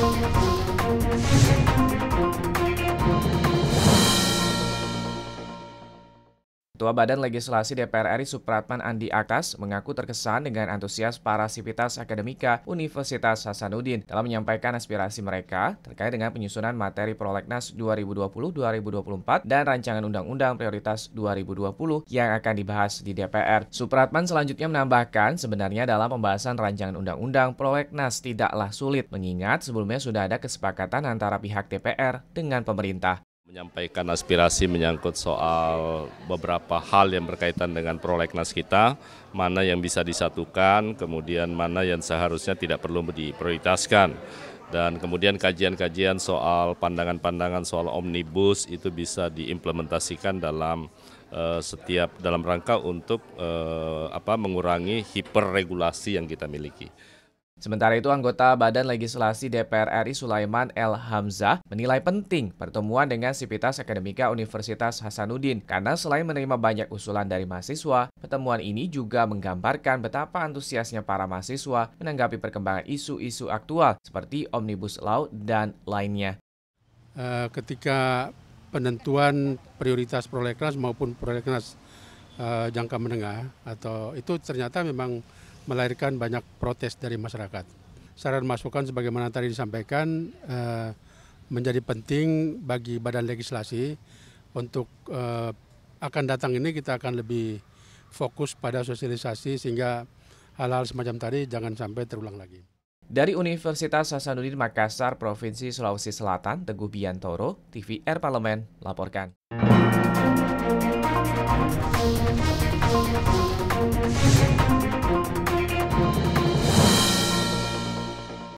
Música Ketua Badan Legislasi DPR RI Supratman Andi Akas mengaku terkesan dengan antusias para sivitas akademika Universitas Hasanuddin dalam menyampaikan aspirasi mereka terkait dengan penyusunan materi prolegnas 2020-2024 dan rancangan undang-undang prioritas 2020 yang akan dibahas di DPR. Supratman selanjutnya menambahkan sebenarnya dalam pembahasan rancangan undang-undang prolegnas tidaklah sulit mengingat sebelumnya sudah ada kesepakatan antara pihak DPR dengan pemerintah menyampaikan aspirasi menyangkut soal beberapa hal yang berkaitan dengan prolegnas kita, mana yang bisa disatukan, kemudian mana yang seharusnya tidak perlu diprioritaskan. Dan kemudian kajian-kajian soal pandangan-pandangan soal omnibus itu bisa diimplementasikan dalam uh, setiap dalam rangka untuk uh, apa mengurangi hiperregulasi yang kita miliki. Sementara itu, anggota Badan Legislasi DPR RI Sulaiman L. Hamzah menilai penting pertemuan dengan sipitas Akademika Universitas Hasanuddin karena selain menerima banyak usulan dari mahasiswa, pertemuan ini juga menggambarkan betapa antusiasnya para mahasiswa menanggapi perkembangan isu-isu aktual seperti Omnibus Law dan lainnya. Eh, ketika penentuan prioritas prolegnas maupun prolegnas eh, jangka menengah atau itu ternyata memang melahirkan banyak protes dari masyarakat. Saran masukan sebagaimana tadi disampaikan eh, menjadi penting bagi badan legislasi untuk eh, akan datang ini kita akan lebih fokus pada sosialisasi sehingga hal-hal semacam tadi jangan sampai terulang lagi. Dari Universitas Hasanuddin Makassar, Provinsi Sulawesi Selatan, Teguh Biantoro, TVR Parlemen, laporkan.